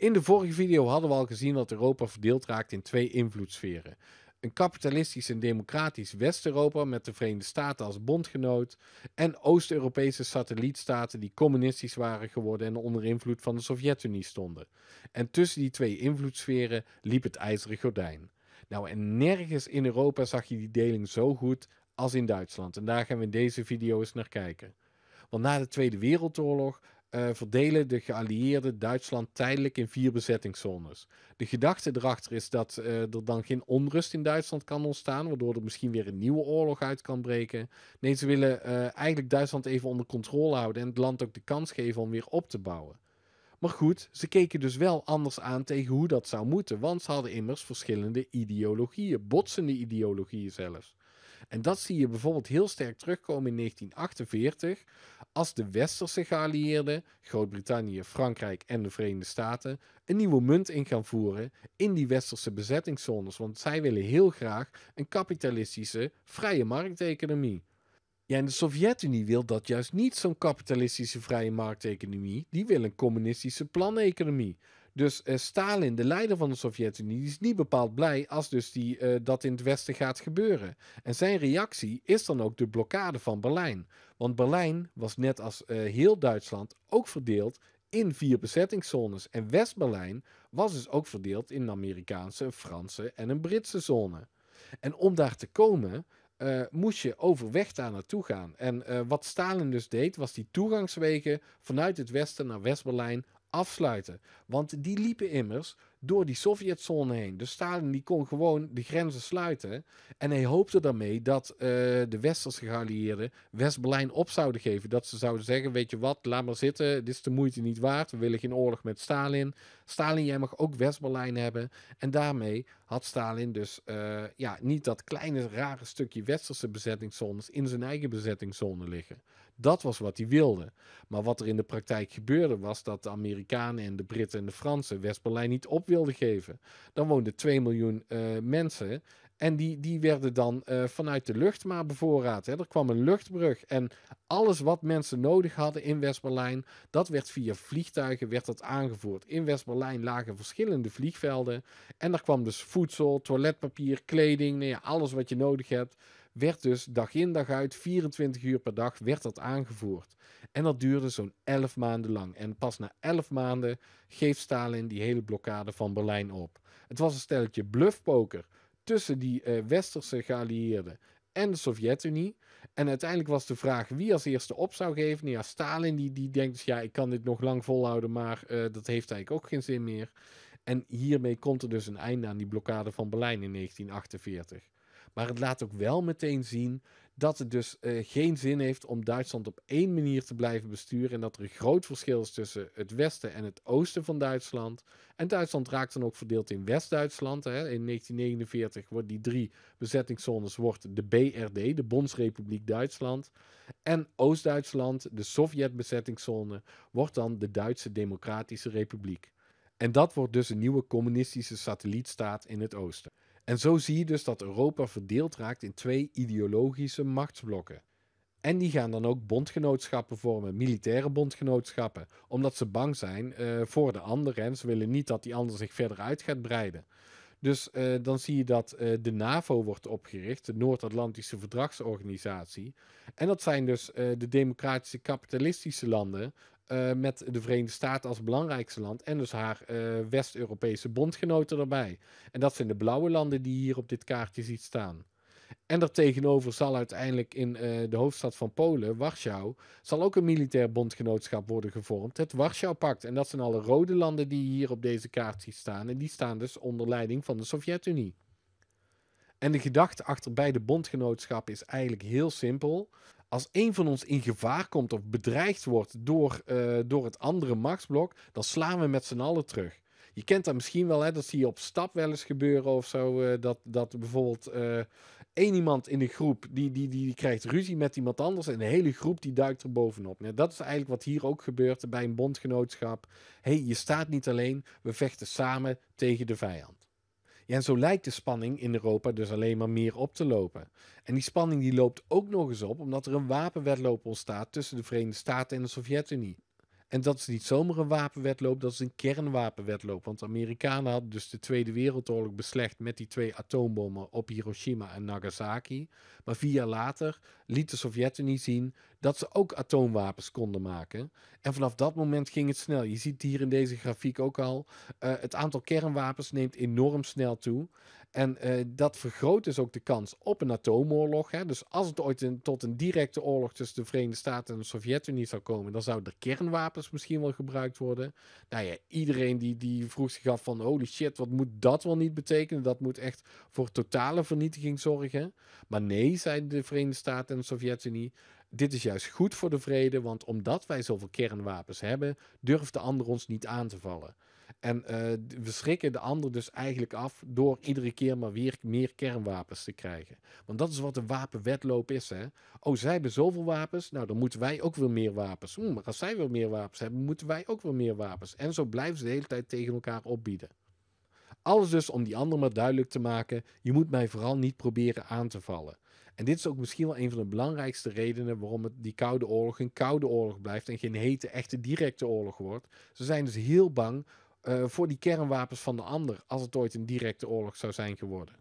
In de vorige video hadden we al gezien dat Europa verdeeld raakt in twee invloedssferen. Een kapitalistisch en democratisch West-Europa met de Verenigde Staten als bondgenoot en Oost-Europese satellietstaten die communistisch waren geworden en onder invloed van de Sovjet-Unie stonden. En tussen die twee invloedssferen liep het ijzeren gordijn. Nou, en nergens in Europa zag je die deling zo goed als in Duitsland. En daar gaan we in deze video eens naar kijken. Want na de Tweede Wereldoorlog eh, verdelen de geallieerden Duitsland tijdelijk in vier bezettingszones. De gedachte erachter is dat eh, er dan geen onrust in Duitsland kan ontstaan, waardoor er misschien weer een nieuwe oorlog uit kan breken. Nee, ze willen eh, eigenlijk Duitsland even onder controle houden en het land ook de kans geven om weer op te bouwen. Maar goed, ze keken dus wel anders aan tegen hoe dat zou moeten, want ze hadden immers verschillende ideologieën, botsende ideologieën zelfs. En dat zie je bijvoorbeeld heel sterk terugkomen in 1948, als de westerse geallieerden, Groot-Brittannië, Frankrijk en de Verenigde Staten, een nieuwe munt in gaan voeren in die westerse bezettingszones. Want zij willen heel graag een kapitalistische, vrije markteconomie. Ja, en de Sovjet-Unie wil dat juist niet zo'n kapitalistische vrije markteconomie. Die wil een communistische planeconomie. Dus eh, Stalin, de leider van de Sovjet-Unie, is niet bepaald blij als dus die, eh, dat in het Westen gaat gebeuren. En zijn reactie is dan ook de blokkade van Berlijn. Want Berlijn was net als eh, heel Duitsland ook verdeeld in vier bezettingszones. En West-Berlijn was dus ook verdeeld in een Amerikaanse, een Franse en een Britse zone. En om daar te komen, moest je overweg daar naartoe gaan. En wat Stalin dus deed, was die toegangswegen vanuit het westen naar West-Berlijn afsluiten. Want die liepen immers door die Sovjetzone heen. Dus Stalin die kon gewoon de grenzen sluiten. En hij hoopte daarmee dat eh, de westerse geallieerden West-Berlijn op zouden geven. Dat ze zouden zeggen, weet je wat, laat maar zitten. Dit is de moeite niet waard. We willen geen oorlog met Stalin. Stalin, jij mag ook West-Berlijn hebben. En daarmee had Stalin dus eh, ja, niet dat kleine rare stukje westerse bezettingszones in zijn eigen bezettingszone liggen. Dat was wat hij wilde. Maar wat er in de praktijk gebeurde was dat de Amerikanen en de Britten en de Fransen West-Berlijn niet op wilden geven. Dan woonden 2 miljoen eh, mensen en die, die werden dan eh, vanuit de lucht maar bevoorraad. Hè. Er kwam een luchtbrug. En alles wat mensen nodig hadden in West-Berlijn, dat werd via vliegtuigen werd dat aangevoerd. In West-Berlijn lagen verschillende vliegvelden. En daar kwam dus voedsel, toiletpapier, kleding, nou ja, alles wat je nodig hebt werd dus dag in dag uit, 24 uur per dag, werd dat aangevoerd. En dat duurde zo'n 11 maanden lang. En pas na 11 maanden geeft Stalin die hele blokkade van Berlijn op. Het was een stelletje bluffpoker tussen die eh, westerse geallieerden en de Sovjet-Unie. En uiteindelijk was de vraag wie als eerste op zou geven. Nou ja, Stalin die, die denkt dus ja, ik kan dit nog lang volhouden, maar eh, dat heeft eigenlijk ook geen zin meer. En hiermee komt er dus een einde aan die blokkade van Berlijn in 1948. Maar het laat ook wel meteen zien dat het dus eh, geen zin heeft om Duitsland op één manier te blijven besturen. En dat er een groot verschil is tussen het westen en het oosten van Duitsland. En Duitsland raakt dan ook verdeeld in West-Duitsland. In 1949 wordt die drie bezettingszones wordt de BRD, de Bondsrepubliek Duitsland. En Oost-Duitsland, de Sovjet-bezettingszone, wordt dan de Duitse Democratische Republiek. En dat wordt dus een nieuwe communistische satellietstaat in het oosten. En zo zie je dus dat Europa verdeeld raakt in twee ideologische machtsblokken. En die gaan dan ook bondgenootschappen vormen, militaire bondgenootschappen, omdat ze bang zijn eh, voor de ander en ze willen niet dat die ander zich verder uit gaat breiden. Dus eh, dan zie je dat eh, de NAVO wordt opgericht, de Noord-Atlantische Verdragsorganisatie. En dat zijn dus de democratische kapitalistische landen eh, met de Verenigde Staten als belangrijkste land en dus haar eh, West-Europese bondgenoten erbij. En dat zijn de blauwe landen die hier op dit kaartje ziet staan. En daartegenover zal uiteindelijk in eh, de hoofdstad van Polen, Warschau, zal ook een militair bondgenootschap worden gevormd, het Warschau-pact. En dat zijn alle rode landen die je hier op deze kaart ziet staan. En die staan dus onder leiding van de Sovjet-Unie. En de gedachte achter beide bondgenootschappen is eigenlijk heel simpel als een van ons in gevaar komt of bedreigd wordt door, eh, door het andere machtsblok, dan slaan we met z'n allen terug. Je kent dat misschien wel, hè, dat zie je op stap wel eens gebeuren of zo. Eh, dat, dat bijvoorbeeld eh, één iemand in de groep die, die, die, die, krijgt ruzie met iemand anders en de hele groep die duikt er bovenop. dat is eigenlijk wat hier ook gebeurt bij een bondgenootschap. hey, je staat niet alleen, we vechten samen tegen de vijand en zo lijkt de spanning in Europa dus alleen maar meer op te lopen. En die spanning die loopt ook nog eens op omdat er een wapenwedloop ontstaat tussen de Verenigde Staten en de Sovjet-Unie. En dat is niet zomaar een wapenwetloop, dat is een kernwapenwetloop. Want de Amerikanen hadden dus de Tweede Wereldoorlog beslecht met die twee atoombommen op Hiroshima en Nagasaki. Maar vier jaar later liet de Sovjet-Unie zien dat ze ook atoomwapens konden maken. En vanaf dat moment ging het snel. Je ziet hier in deze grafiek ook al, eh, het aantal kernwapens neemt enorm snel toe. En eh, dat vergroot dus ook de kans op een atoomoorlog. Hè. Dus als het ooit tot een directe oorlog tussen de Verenigde Staten en de Sovjet-Unie zou komen, dan zouden er kernwapens misschien wel gebruikt worden. Nou ja, iedereen die, die vroeg zich af van holy shit, wat moet dat wel niet betekenen? Dat moet echt voor totale vernietiging zorgen. Maar nee, zeiden de Verenigde Staten en de Sovjet-Unie, dit is juist goed voor de vrede, want omdat wij zoveel kernwapens hebben, durft de ander ons niet aan te vallen. En eh, we schrikken de ander dus eigenlijk af door iedere keer maar weer meer kernwapens te krijgen. Want dat is wat een wapenwetloop is. Hè? Oh, zij hebben zoveel wapens, nou dan moeten wij ook weer meer wapens. Hm, maar als zij weer meer wapens hebben, moeten wij ook weer meer wapens. En zo blijven ze de hele tijd tegen elkaar opbieden. Alles dus om die ander maar duidelijk te maken: je moet mij vooral niet proberen aan te vallen. En dit is ook misschien wel een van de belangrijkste redenen waarom het, die Koude Oorlog een Koude Oorlog blijft en geen hete, echte directe oorlog wordt. Ze zijn dus heel bang eh, voor die kernwapens van de ander als het ooit een directe oorlog zou zijn geworden.